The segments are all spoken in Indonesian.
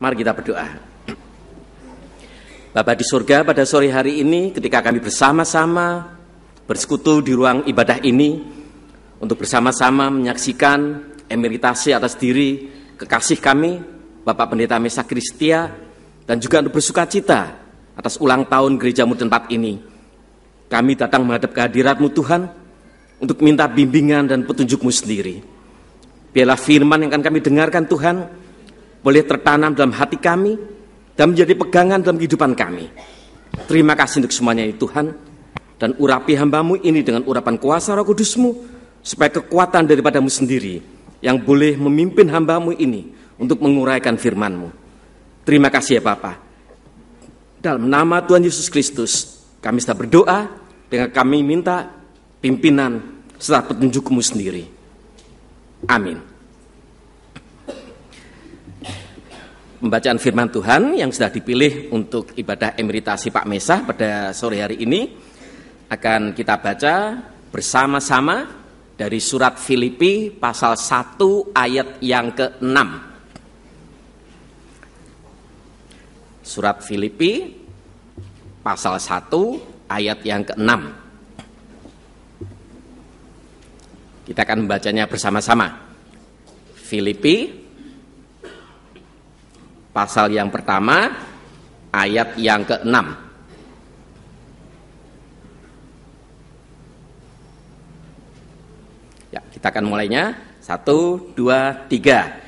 Mari kita berdoa. Bapak di surga pada sore hari ini ketika kami bersama-sama bersekutu di ruang ibadah ini untuk bersama-sama menyaksikan emeritasi atas diri kekasih kami Bapak Pendeta Mesa Kristia dan juga untuk bersuka cita atas ulang tahun gereja mu tempat ini. Kami datang menghadap kehadiratmu Tuhan untuk minta bimbingan dan petunjukmu sendiri. Biarlah firman yang akan kami dengarkan Tuhan boleh tertanam dalam hati kami dan menjadi pegangan dalam kehidupan kami. Terima kasih untuk semuanya ya Tuhan dan urapi hambamu ini dengan urapan kuasa roh kudusmu supaya kekuatan daripadamu sendiri yang boleh memimpin hambamu ini untuk menguraikan firmanmu. Terima kasih ya Bapak. Dalam nama Tuhan Yesus Kristus kami sudah berdoa dengan kami minta pimpinan serta petunjukmu sendiri. Amin. pembacaan firman Tuhan yang sudah dipilih untuk ibadah emeritasi Pak Mesah pada sore hari ini akan kita baca bersama-sama dari surat Filipi pasal 1 ayat yang ke-6. Surat Filipi pasal 1 ayat yang ke-6. Kita akan membacanya bersama-sama. Filipi pasal yang pertama ayat yang ke-6. Ya, kita akan mulainya. Satu, dua, tiga.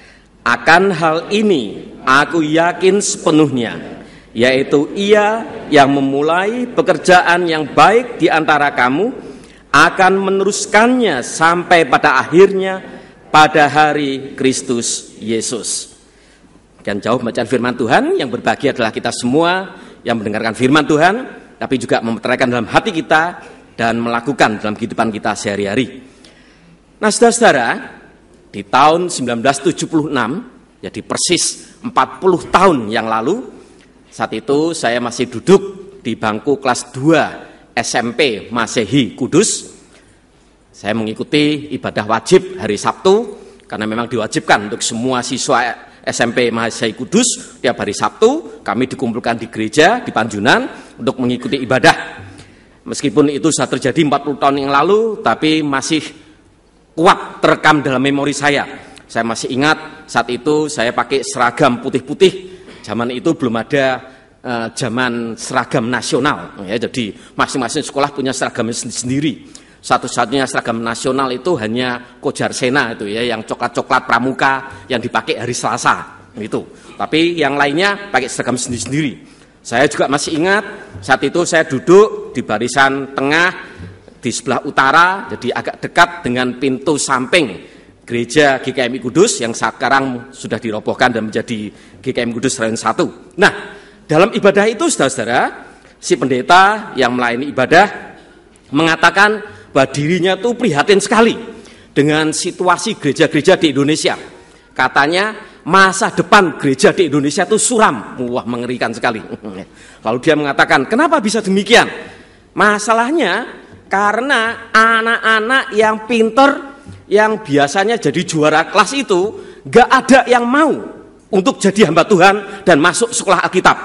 Akan hal ini aku yakin sepenuhnya, yaitu ia yang memulai pekerjaan yang baik di antara kamu akan meneruskannya sampai pada akhirnya pada hari Kristus Yesus. Kian jauh bacaan firman Tuhan yang berbahagia adalah kita semua yang mendengarkan firman Tuhan tapi juga memeteraikan dalam hati kita dan melakukan dalam kehidupan kita sehari-hari. Nah, saudara-saudara, di tahun 1976, jadi persis 40 tahun yang lalu, saat itu saya masih duduk di bangku kelas 2 SMP Masehi Kudus. Saya mengikuti ibadah wajib hari Sabtu karena memang diwajibkan untuk semua siswa SMP Mahasiswa Kudus tiap hari Sabtu kami dikumpulkan di gereja di Panjunan untuk mengikuti ibadah. Meskipun itu sudah terjadi 40 tahun yang lalu tapi masih kuat terekam dalam memori saya. Saya masih ingat saat itu saya pakai seragam putih-putih. Zaman itu belum ada eh, zaman seragam nasional ya. Jadi masing-masing sekolah punya seragamnya sendiri satu-satunya seragam nasional itu hanya Kojar Sena itu ya, yang coklat-coklat pramuka yang dipakai hari Selasa itu. Tapi yang lainnya pakai seragam sendiri-sendiri. Saya juga masih ingat saat itu saya duduk di barisan tengah di sebelah utara, jadi agak dekat dengan pintu samping gereja GKMI Kudus yang sekarang sudah dirobohkan dan menjadi GKM Kudus Rayon 1. Nah, dalam ibadah itu saudara-saudara, si pendeta yang melayani ibadah mengatakan bahwa dirinya tuh prihatin sekali dengan situasi gereja-gereja di Indonesia. Katanya masa depan gereja di Indonesia itu suram. Wah, mengerikan sekali. Lalu dia mengatakan, "Kenapa bisa demikian?" Masalahnya karena anak-anak yang pinter yang biasanya jadi juara kelas itu gak ada yang mau untuk jadi hamba Tuhan dan masuk sekolah Alkitab.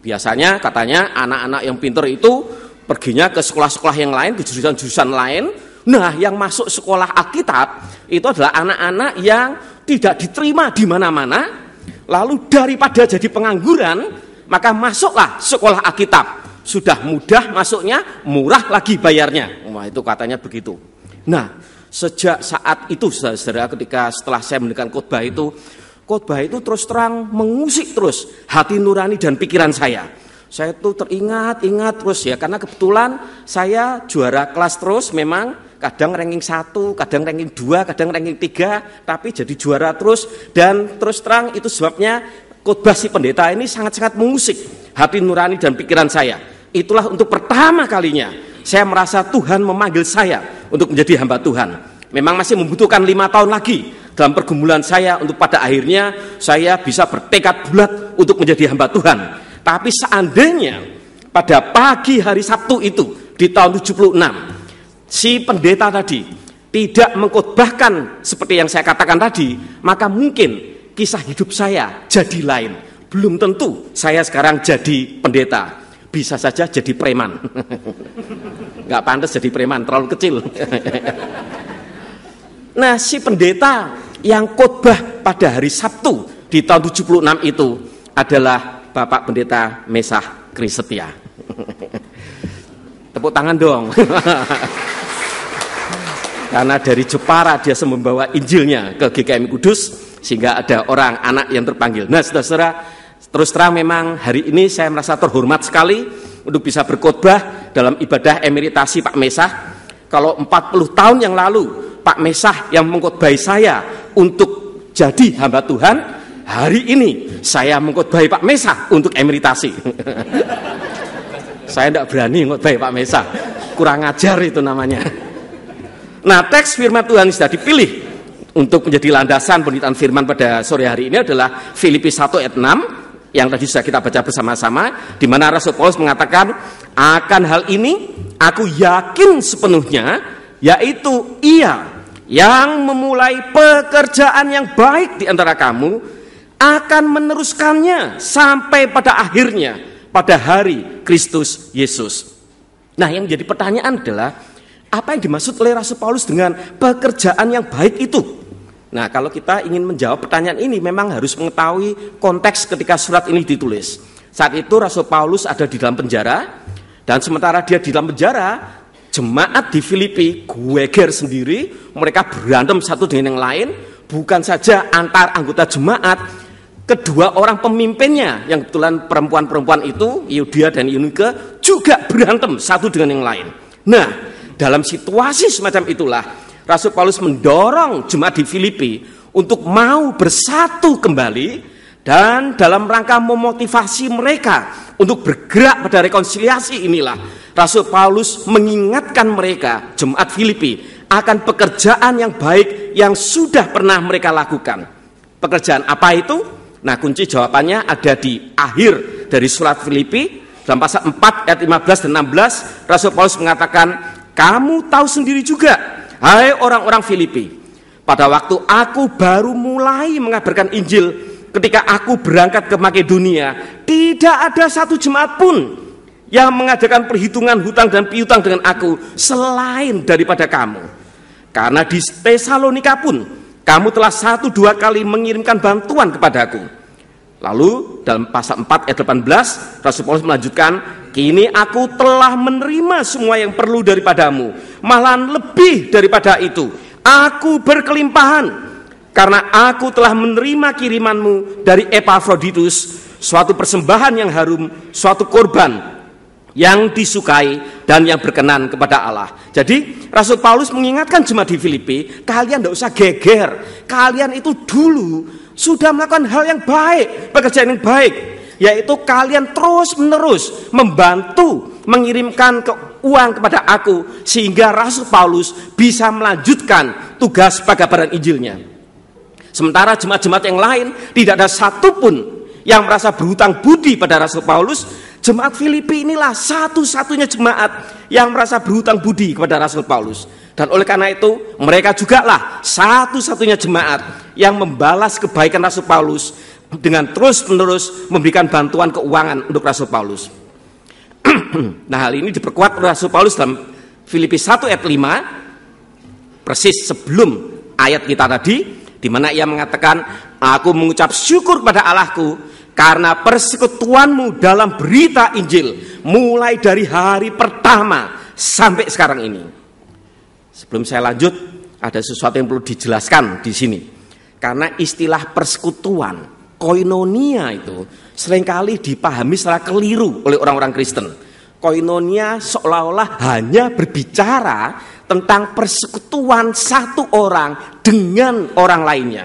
Biasanya katanya anak-anak yang pinter itu perginya ke sekolah-sekolah yang lain, ke jurusan-jurusan lain. Nah, yang masuk sekolah Alkitab itu adalah anak-anak yang tidak diterima di mana-mana. Lalu daripada jadi pengangguran, maka masuklah sekolah Alkitab. Sudah mudah masuknya, murah lagi bayarnya. Wah, itu katanya begitu. Nah, sejak saat itu saudara-saudara ketika setelah saya mendengar khotbah itu, khotbah itu terus terang mengusik terus hati nurani dan pikiran saya. Saya tuh teringat-ingat terus ya karena kebetulan saya juara kelas terus memang kadang ranking satu, kadang ranking dua, kadang ranking tiga, tapi jadi juara terus dan terus terang itu sebabnya khotbah si pendeta ini sangat-sangat mengusik hati nurani dan pikiran saya. Itulah untuk pertama kalinya saya merasa Tuhan memanggil saya untuk menjadi hamba Tuhan memang masih membutuhkan lima tahun lagi dalam pergumulan saya untuk pada akhirnya saya bisa bertekad bulat untuk menjadi hamba Tuhan tapi seandainya pada pagi hari Sabtu itu di tahun 76 si pendeta tadi tidak mengkhotbahkan seperti yang saya katakan tadi, maka mungkin kisah hidup saya jadi lain. Belum tentu saya sekarang jadi pendeta. Bisa saja jadi preman. Gak pantas jadi preman, terlalu kecil. nah, si pendeta yang khotbah pada hari Sabtu di tahun 76 itu adalah Bapak Pendeta Mesah Krisetia. Tepuk tangan dong. Karena dari Jepara dia membawa Injilnya ke GKM Kudus sehingga ada orang anak yang terpanggil. Nah, saudara terus terang memang hari ini saya merasa terhormat sekali untuk bisa berkhotbah dalam ibadah emeritasi Pak Mesah. Kalau 40 tahun yang lalu Pak Mesah yang mengkhotbahi saya untuk jadi hamba Tuhan, hari ini saya mengkotbahi Pak Mesa untuk emeritasi. saya tidak berani mengkotbahi Pak Mesa. Kurang ajar itu namanya. Nah, teks firman Tuhan sudah dipilih untuk menjadi landasan penelitian firman pada sore hari ini adalah Filipi 1 ayat 6 yang tadi sudah kita baca bersama-sama di mana Rasul Paulus mengatakan akan hal ini aku yakin sepenuhnya yaitu ia yang memulai pekerjaan yang baik di antara kamu akan meneruskannya sampai pada akhirnya pada hari Kristus Yesus. Nah, yang menjadi pertanyaan adalah apa yang dimaksud oleh Rasul Paulus dengan pekerjaan yang baik itu? Nah, kalau kita ingin menjawab pertanyaan ini memang harus mengetahui konteks ketika surat ini ditulis. Saat itu Rasul Paulus ada di dalam penjara dan sementara dia di dalam penjara, jemaat di Filipi gueger sendiri, mereka berantem satu dengan yang lain, bukan saja antar anggota jemaat, kedua orang pemimpinnya yang kebetulan perempuan-perempuan itu Yudia dan Yunike juga berantem satu dengan yang lain. Nah, dalam situasi semacam itulah Rasul Paulus mendorong jemaat di Filipi untuk mau bersatu kembali dan dalam rangka memotivasi mereka untuk bergerak pada rekonsiliasi inilah Rasul Paulus mengingatkan mereka jemaat Filipi akan pekerjaan yang baik yang sudah pernah mereka lakukan. Pekerjaan apa itu? Nah kunci jawabannya ada di akhir dari surat Filipi dalam pasal 4 ayat 15 dan 16 Rasul Paulus mengatakan kamu tahu sendiri juga hai orang-orang Filipi pada waktu aku baru mulai mengabarkan Injil ketika aku berangkat ke Makedonia tidak ada satu jemaat pun yang mengadakan perhitungan hutang dan piutang dengan aku selain daripada kamu karena di Tesalonika pun kamu telah satu dua kali mengirimkan bantuan kepadaku. Lalu dalam pasal 4 ayat 18 Rasul Paulus melanjutkan, "Kini aku telah menerima semua yang perlu daripadamu, malahan lebih daripada itu. Aku berkelimpahan karena aku telah menerima kirimanmu dari Epafroditus, suatu persembahan yang harum, suatu korban yang disukai dan yang berkenan kepada Allah. Jadi Rasul Paulus mengingatkan jemaat di Filipi, kalian tidak usah geger. Kalian itu dulu sudah melakukan hal yang baik, pekerjaan yang baik, yaitu kalian terus-menerus membantu mengirimkan ke uang kepada aku sehingga Rasul Paulus bisa melanjutkan tugas pagabaran Injilnya. Sementara jemaat-jemaat yang lain tidak ada satupun yang merasa berhutang budi pada Rasul Paulus Jemaat Filipi inilah satu-satunya jemaat yang merasa berhutang budi kepada Rasul Paulus. Dan oleh karena itu, mereka juga lah satu-satunya jemaat yang membalas kebaikan Rasul Paulus dengan terus-menerus memberikan bantuan keuangan untuk Rasul Paulus. nah, hal ini diperkuat oleh Rasul Paulus dalam Filipi 1 ayat 5 persis sebelum ayat kita tadi di mana ia mengatakan aku mengucap syukur pada Allahku karena persekutuanmu dalam berita Injil mulai dari hari pertama sampai sekarang ini. Sebelum saya lanjut, ada sesuatu yang perlu dijelaskan di sini. Karena istilah persekutuan, koinonia itu seringkali dipahami secara keliru oleh orang-orang Kristen. Koinonia seolah-olah hanya berbicara tentang persekutuan satu orang dengan orang lainnya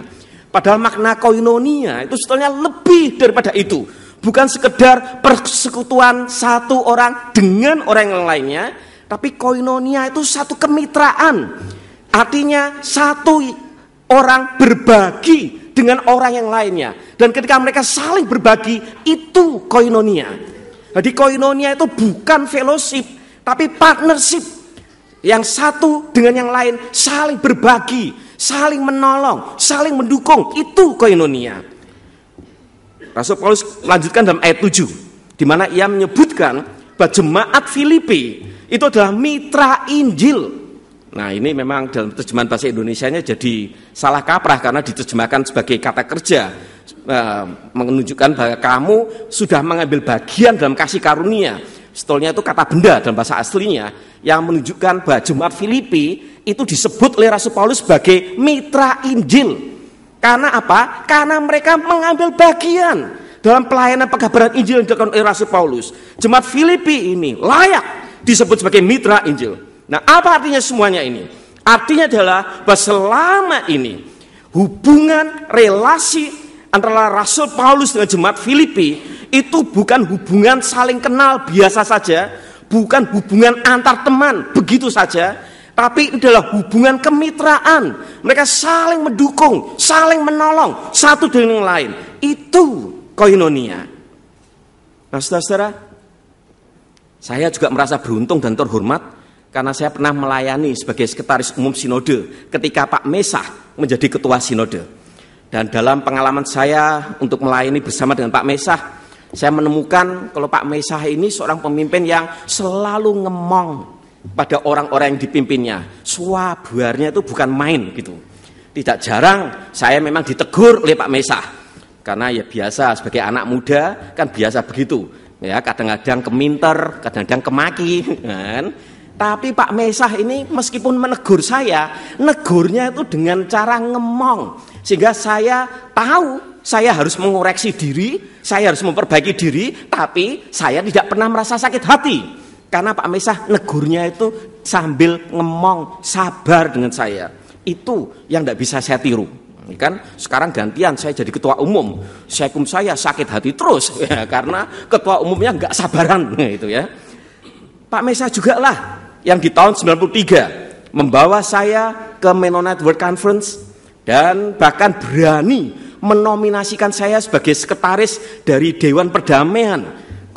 Padahal makna koinonia itu sebetulnya lebih daripada itu. Bukan sekedar persekutuan satu orang dengan orang yang lainnya, tapi koinonia itu satu kemitraan. Artinya satu orang berbagi dengan orang yang lainnya. Dan ketika mereka saling berbagi, itu koinonia. Jadi koinonia itu bukan fellowship, tapi partnership. Yang satu dengan yang lain saling berbagi saling menolong, saling mendukung. Itu koinonia. Rasul Paulus lanjutkan dalam ayat 7 di mana ia menyebutkan bahwa jemaat Filipi itu adalah mitra Injil. Nah, ini memang dalam terjemahan bahasa Indonesia-nya jadi salah kaprah karena diterjemahkan sebagai kata kerja eh, menunjukkan bahwa kamu sudah mengambil bagian dalam kasih karunia. Setelahnya itu kata benda dalam bahasa aslinya yang menunjukkan bahwa jemaat Filipi itu disebut oleh Rasul Paulus sebagai mitra Injil. Karena apa? Karena mereka mengambil bagian dalam pelayanan pekabaran Injil yang dilakukan oleh Rasul Paulus. Jemaat Filipi ini layak disebut sebagai mitra Injil. Nah, apa artinya semuanya ini? Artinya adalah bahwa selama ini hubungan relasi antara Rasul Paulus dengan jemaat Filipi itu bukan hubungan saling kenal biasa saja, bukan hubungan antar teman begitu saja, tapi ini adalah hubungan kemitraan. Mereka saling mendukung, saling menolong satu dengan yang lain. Itu koinonia. Nah, saudara-saudara, saya juga merasa beruntung dan terhormat karena saya pernah melayani sebagai sekretaris umum sinode ketika Pak Mesah menjadi ketua sinode. Dan dalam pengalaman saya untuk melayani bersama dengan Pak Mesah, saya menemukan kalau Pak Mesah ini seorang pemimpin yang selalu ngemong pada orang-orang yang dipimpinnya. suabuarnya itu bukan main gitu. Tidak jarang saya memang ditegur oleh Pak Mesah. Karena ya biasa sebagai anak muda kan biasa begitu. Ya kadang-kadang keminter, kadang-kadang kemaki kan. Tapi Pak Mesah ini meskipun menegur saya, negurnya itu dengan cara ngemong. Sehingga saya tahu saya harus mengoreksi diri, saya harus memperbaiki diri, tapi saya tidak pernah merasa sakit hati. Karena Pak Mesah negurnya itu sambil ngemong sabar dengan saya. Itu yang tidak bisa saya tiru. Ya kan sekarang gantian saya jadi ketua umum. Saya kum saya sakit hati terus ya, karena ketua umumnya nggak sabaran gitu ya. Pak Mesah juga lah yang di tahun 93 membawa saya ke Mennonite World Conference dan bahkan berani menominasikan saya sebagai sekretaris dari Dewan Perdamaian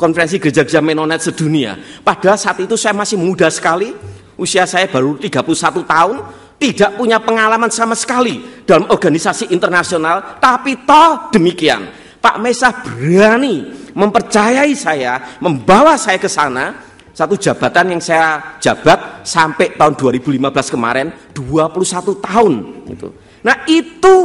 konferensi gereja-gereja Menonet sedunia. Padahal saat itu saya masih muda sekali, usia saya baru 31 tahun, tidak punya pengalaman sama sekali dalam organisasi internasional, tapi toh demikian. Pak Mesa berani mempercayai saya, membawa saya ke sana, satu jabatan yang saya jabat sampai tahun 2015 kemarin 21 tahun gitu. Nah itu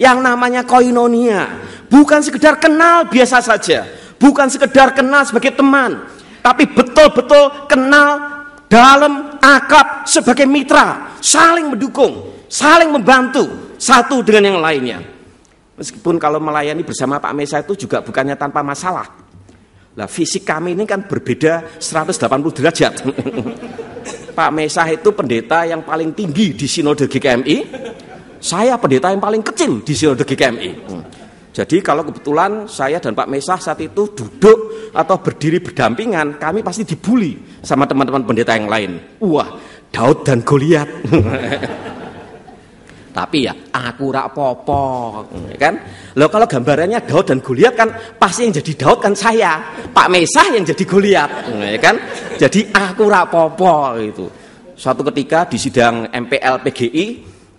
yang namanya koinonia bukan sekedar kenal biasa saja Bukan sekedar kenal sebagai teman, tapi betul-betul kenal dalam akap sebagai mitra, saling mendukung, saling membantu satu dengan yang lainnya. Meskipun kalau melayani bersama Pak Mesa itu juga bukannya tanpa masalah. Lah fisik kami ini kan berbeda 180 derajat. Pak Mesah itu pendeta yang paling tinggi di sinode GKMI. Saya pendeta yang paling kecil di sinode GKMI. Hmm. Jadi kalau kebetulan saya dan Pak Mesah saat itu duduk atau berdiri berdampingan, kami pasti dibully sama teman-teman pendeta yang lain. Wah, Daud dan Goliat. Tapi ya aku rak popo, ya kan? Loh kalau gambarannya Daud dan Goliat kan pasti yang jadi Daud kan saya, Pak Mesah yang jadi Goliat, ya kan? Jadi aku rak popo itu. Suatu ketika di sidang MPL PGI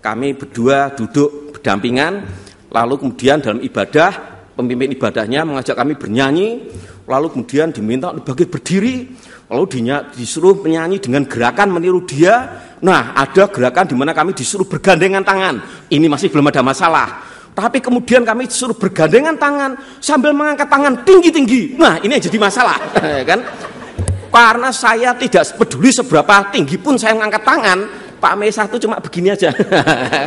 kami berdua duduk berdampingan lalu kemudian dalam ibadah pemimpin ibadahnya mengajak kami bernyanyi, lalu kemudian diminta bagi berdiri, lalu dinya, disuruh menyanyi dengan gerakan meniru dia. Nah, ada gerakan di mana kami disuruh bergandengan tangan. Ini masih belum ada masalah. Tapi kemudian kami disuruh bergandengan tangan sambil mengangkat tangan tinggi-tinggi. Nah, ini yang jadi masalah, ya kan? Karena saya tidak peduli seberapa tinggi pun saya mengangkat tangan, Pak Mesa itu cuma begini aja. Ya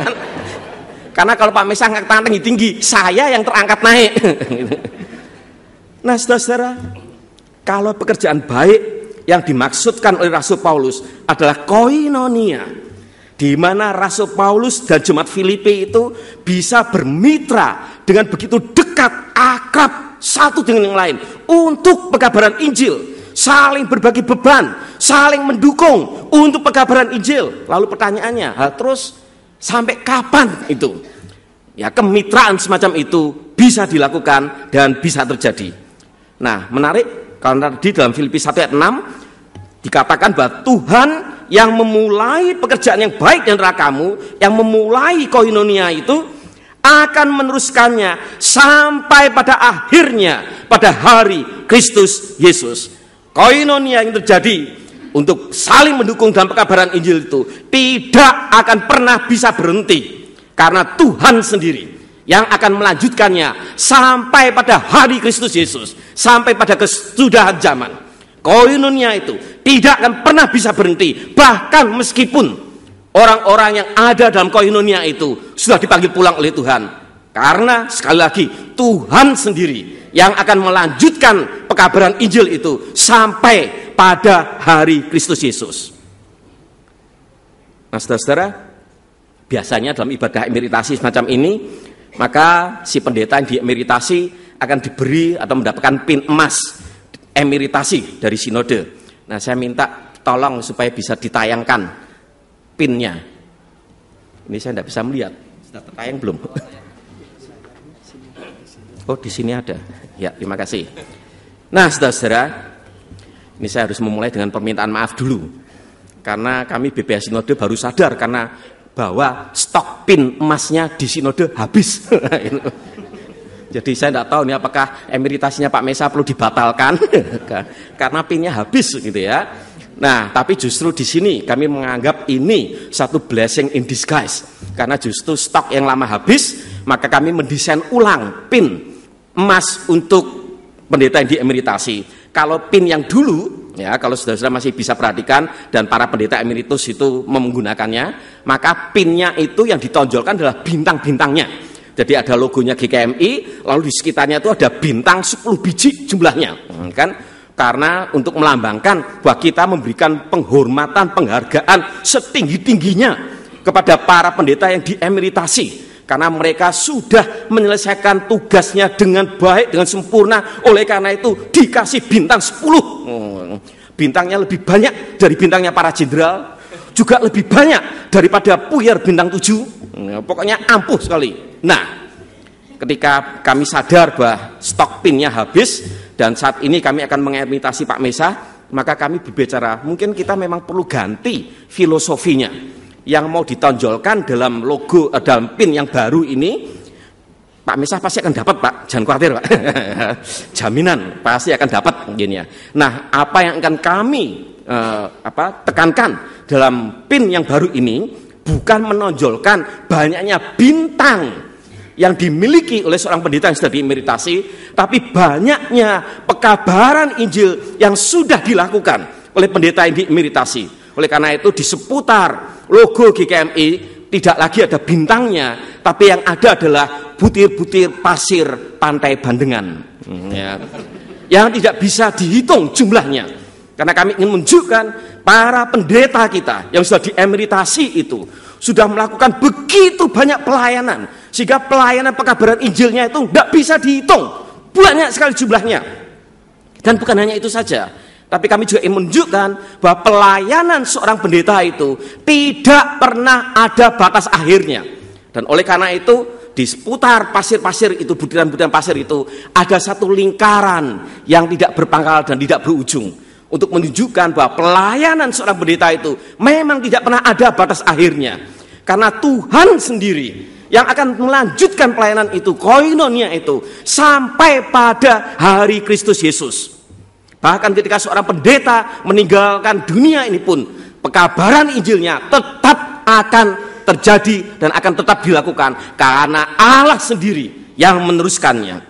kan? Karena kalau Pak Mesa angkat tangan ya tinggi-tinggi, saya yang terangkat naik. nah, saudara kalau pekerjaan baik yang dimaksudkan oleh Rasul Paulus adalah koinonia, di mana Rasul Paulus dan jemaat Filipi itu bisa bermitra dengan begitu dekat, akrab satu dengan yang lain untuk pekabaran Injil, saling berbagi beban, saling mendukung untuk pekabaran Injil. Lalu pertanyaannya, terus Sampai kapan itu? Ya, kemitraan semacam itu bisa dilakukan dan bisa terjadi. Nah, menarik karena di dalam Filipi 1 ayat 6 dikatakan bahwa Tuhan yang memulai pekerjaan yang baik di antara kamu, yang memulai koinonia itu akan meneruskannya sampai pada akhirnya pada hari Kristus Yesus. Koinonia yang terjadi untuk saling mendukung dalam pekabaran Injil itu tidak akan pernah bisa berhenti karena Tuhan sendiri yang akan melanjutkannya sampai pada hari Kristus Yesus sampai pada kesudahan zaman koinonia itu tidak akan pernah bisa berhenti bahkan meskipun orang-orang yang ada dalam koinonia itu sudah dipanggil pulang oleh Tuhan karena sekali lagi Tuhan sendiri yang akan melanjutkan pekabaran Injil itu sampai pada hari Kristus Yesus. Nah, saudara-saudara, biasanya dalam ibadah emeritasi semacam ini, maka si pendeta yang diemeritasi akan diberi atau mendapatkan pin emas emeritasi dari sinode. Nah, saya minta tolong supaya bisa ditayangkan pinnya. Ini saya tidak bisa melihat. Sudah tertayang belum? Oh, di sini ada. Ya, terima kasih. Nah, saudara-saudara, ini saya harus memulai dengan permintaan maaf dulu. Karena kami BPS Sinode baru sadar karena bahwa stok pin emasnya di Sinode habis. Jadi saya tidak tahu nih apakah emiritasnya Pak Mesa perlu dibatalkan karena pinnya habis gitu ya. Nah, tapi justru di sini kami menganggap ini satu blessing in disguise. Karena justru stok yang lama habis, maka kami mendesain ulang pin emas untuk pendeta yang diemiritasi. Kalau pin yang dulu, ya kalau saudara-saudara masih bisa perhatikan dan para pendeta emeritus itu menggunakannya, maka pinnya itu yang ditonjolkan adalah bintang-bintangnya. Jadi ada logonya GKMI, lalu di sekitarnya itu ada bintang 10 biji jumlahnya, hmm, kan? Karena untuk melambangkan bahwa kita memberikan penghormatan, penghargaan setinggi-tingginya kepada para pendeta yang diemiritasi karena mereka sudah menyelesaikan tugasnya dengan baik, dengan sempurna. Oleh karena itu dikasih bintang 10. Hmm. Bintangnya lebih banyak dari bintangnya para jenderal. Juga lebih banyak daripada puyer bintang 7. Hmm, pokoknya ampuh sekali. Nah, ketika kami sadar bahwa stok pinnya habis dan saat ini kami akan mengimitasi Pak Mesa, maka kami berbicara, mungkin kita memang perlu ganti filosofinya yang mau ditonjolkan dalam logo eh, dalam pin yang baru ini Pak Misah pasti akan dapat Pak, jangan khawatir Pak. Jaminan pasti akan dapat gini ya. Nah, apa yang akan kami eh, apa tekankan dalam pin yang baru ini bukan menonjolkan banyaknya bintang yang dimiliki oleh seorang pendeta yang sudah dimeritasi, tapi banyaknya pekabaran Injil yang sudah dilakukan oleh pendeta yang dimeritasi. Oleh karena itu di seputar logo GKMI tidak lagi ada bintangnya, tapi yang ada adalah butir-butir pasir pantai Bandengan. Hmm, ya. Yang tidak bisa dihitung jumlahnya. Karena kami ingin menunjukkan para pendeta kita yang sudah diemeritasi itu sudah melakukan begitu banyak pelayanan sehingga pelayanan pekabaran Injilnya itu tidak bisa dihitung banyak sekali jumlahnya dan bukan hanya itu saja tapi kami juga ingin menunjukkan bahwa pelayanan seorang pendeta itu tidak pernah ada batas akhirnya. Dan oleh karena itu di seputar pasir-pasir itu, butiran-butiran pasir itu ada satu lingkaran yang tidak berpangkal dan tidak berujung untuk menunjukkan bahwa pelayanan seorang pendeta itu memang tidak pernah ada batas akhirnya. Karena Tuhan sendiri yang akan melanjutkan pelayanan itu, koinonia itu, sampai pada hari Kristus Yesus. Bahkan ketika seorang pendeta meninggalkan dunia ini pun pekabaran Injilnya tetap akan terjadi dan akan tetap dilakukan karena Allah sendiri yang meneruskannya.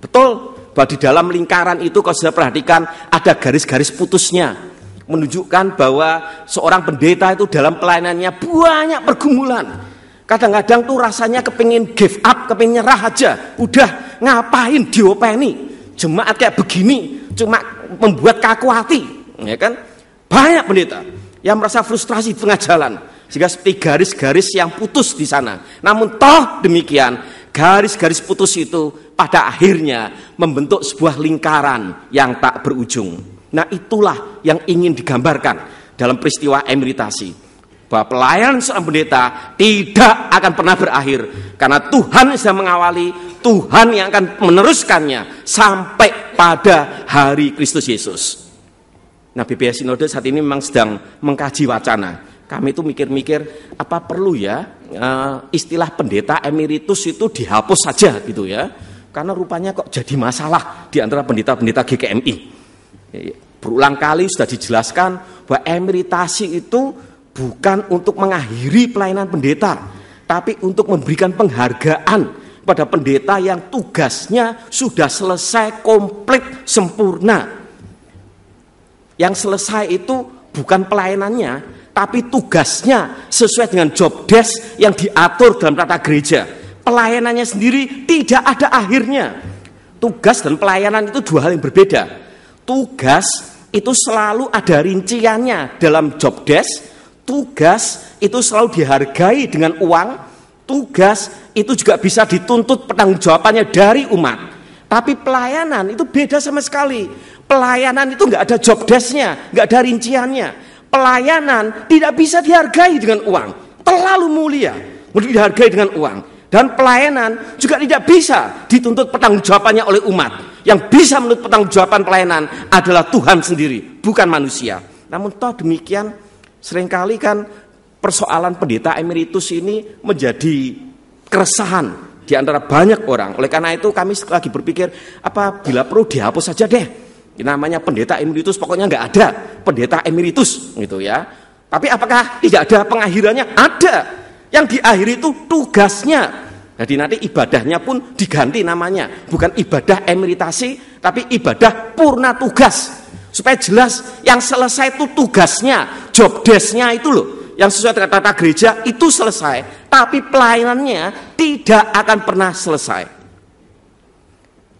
Betul bahwa di dalam lingkaran itu kalau sudah perhatikan ada garis-garis putusnya menunjukkan bahwa seorang pendeta itu dalam pelayanannya banyak pergumulan. Kadang-kadang tuh rasanya kepingin give up, kepingin nyerah aja. Udah ngapain diopeni? jemaat kayak begini cuma membuat kaku hati ya kan banyak pendeta yang merasa frustrasi di tengah jalan sehingga seperti garis-garis yang putus di sana namun toh demikian garis-garis putus itu pada akhirnya membentuk sebuah lingkaran yang tak berujung nah itulah yang ingin digambarkan dalam peristiwa emeritasi bahwa pelayanan seorang pendeta tidak akan pernah berakhir karena Tuhan sudah mengawali, Tuhan yang akan meneruskannya sampai pada hari Kristus Yesus. Nah, BPS Sinode saat ini memang sedang mengkaji wacana. Kami itu mikir-mikir apa perlu ya eh, istilah pendeta emeritus itu dihapus saja gitu ya. Karena rupanya kok jadi masalah di antara pendeta-pendeta GKMI. Berulang kali sudah dijelaskan bahwa emeritasi itu bukan untuk mengakhiri pelayanan pendeta, tapi untuk memberikan penghargaan pada pendeta yang tugasnya sudah selesai komplit sempurna. Yang selesai itu bukan pelayanannya, tapi tugasnya sesuai dengan job desk yang diatur dalam tata gereja. Pelayanannya sendiri tidak ada akhirnya. Tugas dan pelayanan itu dua hal yang berbeda. Tugas itu selalu ada rinciannya dalam job desk Tugas itu selalu dihargai dengan uang. Tugas itu juga bisa dituntut pertanggungjawabannya dari umat. Tapi pelayanan itu beda sama sekali. Pelayanan itu nggak ada job desknya, nggak ada rinciannya. Pelayanan tidak bisa dihargai dengan uang. Terlalu mulia untuk dihargai dengan uang. Dan pelayanan juga tidak bisa dituntut pertanggungjawabannya oleh umat. Yang bisa menuntut pertanggungjawaban pelayanan adalah Tuhan sendiri, bukan manusia. Namun toh demikian Seringkali kan persoalan pendeta emeritus ini menjadi keresahan di antara banyak orang. Oleh karena itu kami lagi berpikir, apa bila perlu dihapus saja deh. Namanya pendeta emeritus pokoknya nggak ada pendeta emeritus gitu ya. Tapi apakah tidak ada pengakhirannya? Ada. Yang diakhiri itu tugasnya. Jadi nanti ibadahnya pun diganti namanya. Bukan ibadah emeritasi, tapi ibadah purna tugas. Supaya jelas yang selesai itu tugasnya, job desknya itu loh. Yang sesuai dengan tata gereja itu selesai. Tapi pelayanannya tidak akan pernah selesai.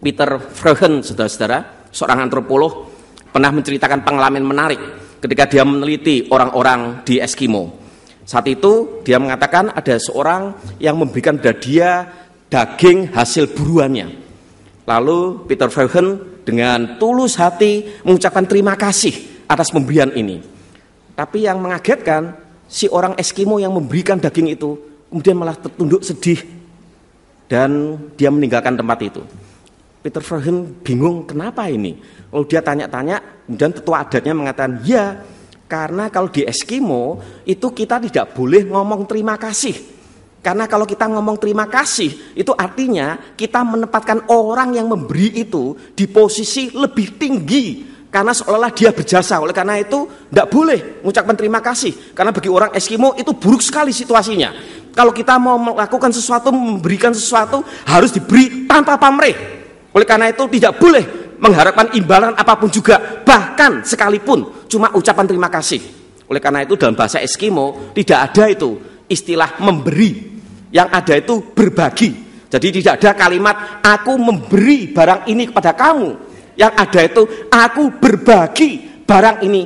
Peter Frohen saudara-saudara, seorang antropolog, pernah menceritakan pengalaman menarik ketika dia meneliti orang-orang di Eskimo. Saat itu dia mengatakan ada seorang yang memberikan dia daging hasil buruannya. Lalu Peter Frohen dengan tulus hati mengucapkan terima kasih atas pemberian ini. Tapi yang mengagetkan si orang Eskimo yang memberikan daging itu kemudian malah tertunduk sedih dan dia meninggalkan tempat itu. Peter Verheyen bingung kenapa ini. Lalu dia tanya-tanya, kemudian tetua adatnya mengatakan, "Ya, karena kalau di Eskimo itu kita tidak boleh ngomong terima kasih." Karena kalau kita ngomong terima kasih, itu artinya kita menempatkan orang yang memberi itu di posisi lebih tinggi karena seolah-olah dia berjasa. Oleh karena itu, tidak boleh mengucapkan terima kasih. Karena bagi orang Eskimo itu buruk sekali situasinya. Kalau kita mau melakukan sesuatu, memberikan sesuatu, harus diberi tanpa pamrih. Oleh karena itu, tidak boleh mengharapkan imbalan apapun juga. Bahkan sekalipun cuma ucapan terima kasih. Oleh karena itu, dalam bahasa Eskimo tidak ada itu istilah memberi yang ada itu berbagi. Jadi tidak ada kalimat aku memberi barang ini kepada kamu. Yang ada itu aku berbagi barang ini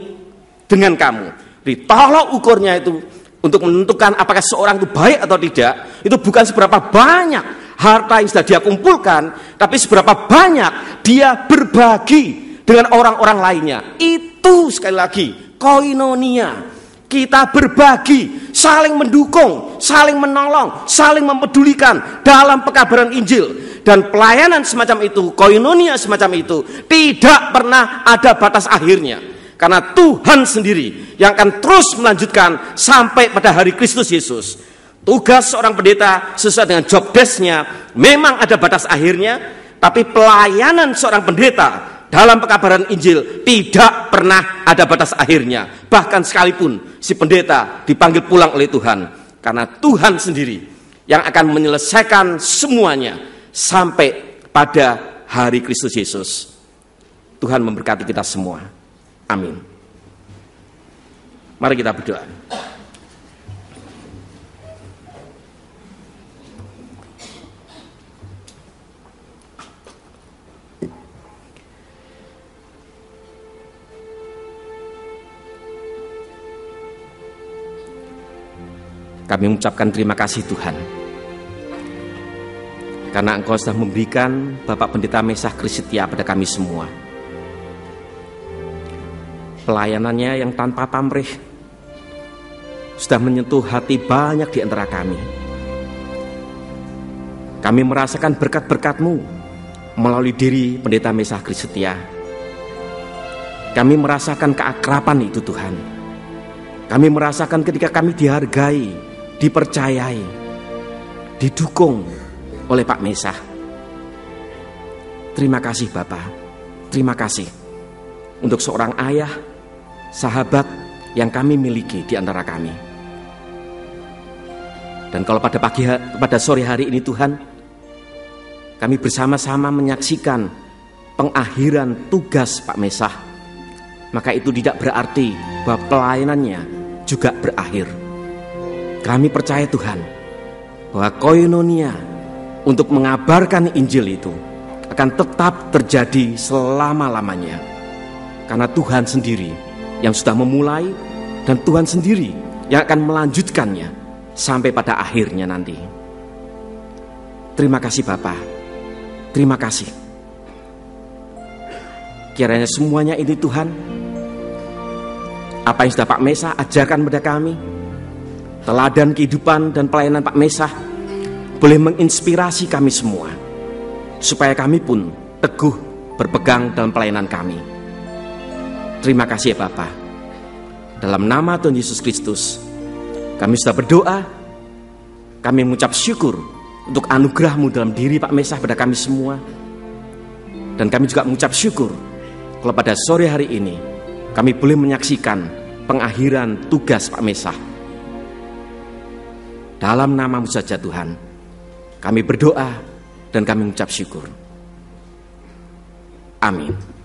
dengan kamu. Ditolak ukurnya itu untuk menentukan apakah seorang itu baik atau tidak, itu bukan seberapa banyak harta yang sudah dia kumpulkan, tapi seberapa banyak dia berbagi dengan orang-orang lainnya. Itu sekali lagi koinonia. Kita berbagi saling mendukung, saling menolong, saling mempedulikan dalam pekabaran Injil dan pelayanan semacam itu, koinonia semacam itu tidak pernah ada batas akhirnya. Karena Tuhan sendiri yang akan terus melanjutkan sampai pada hari Kristus Yesus. Tugas seorang pendeta sesuai dengan job desknya memang ada batas akhirnya, tapi pelayanan seorang pendeta dalam pekabaran Injil tidak pernah ada batas akhirnya. Bahkan sekalipun si pendeta dipanggil pulang oleh Tuhan. Karena Tuhan sendiri yang akan menyelesaikan semuanya sampai pada hari Kristus Yesus. Tuhan memberkati kita semua. Amin. Mari kita berdoa. Kami mengucapkan terima kasih Tuhan. Karena Engkau sudah memberikan Bapak Pendeta Mesah Kristia pada kami semua. Pelayanannya yang tanpa pamrih sudah menyentuh hati banyak di antara kami. Kami merasakan berkat berkatmu melalui diri Pendeta Mesah Kristia. Kami merasakan keakrapan itu Tuhan. Kami merasakan ketika kami dihargai, dipercayai, didukung oleh Pak Mesa. Terima kasih Bapak, terima kasih untuk seorang ayah, sahabat yang kami miliki di antara kami. Dan kalau pada pagi pada sore hari ini Tuhan, kami bersama-sama menyaksikan pengakhiran tugas Pak Mesah. Maka itu tidak berarti bahwa pelayanannya juga berakhir. Kami percaya Tuhan bahwa koinonia untuk mengabarkan Injil itu akan tetap terjadi selama-lamanya. Karena Tuhan sendiri yang sudah memulai dan Tuhan sendiri yang akan melanjutkannya sampai pada akhirnya nanti. Terima kasih Bapak. Terima kasih. Kiranya semuanya ini Tuhan apa yang sudah Pak Mesa ajarkan pada kami, teladan kehidupan dan pelayanan Pak Mesah boleh menginspirasi kami semua supaya kami pun teguh berpegang dalam pelayanan kami. Terima kasih ya Bapak. Dalam nama Tuhan Yesus Kristus, kami sudah berdoa, kami mengucap syukur untuk anugerahmu dalam diri Pak Mesah pada kami semua. Dan kami juga mengucap syukur kalau pada sore hari ini kami boleh menyaksikan pengakhiran tugas Pak Mesah dalam namamu saja Tuhan, kami berdoa dan kami mengucap syukur. Amin.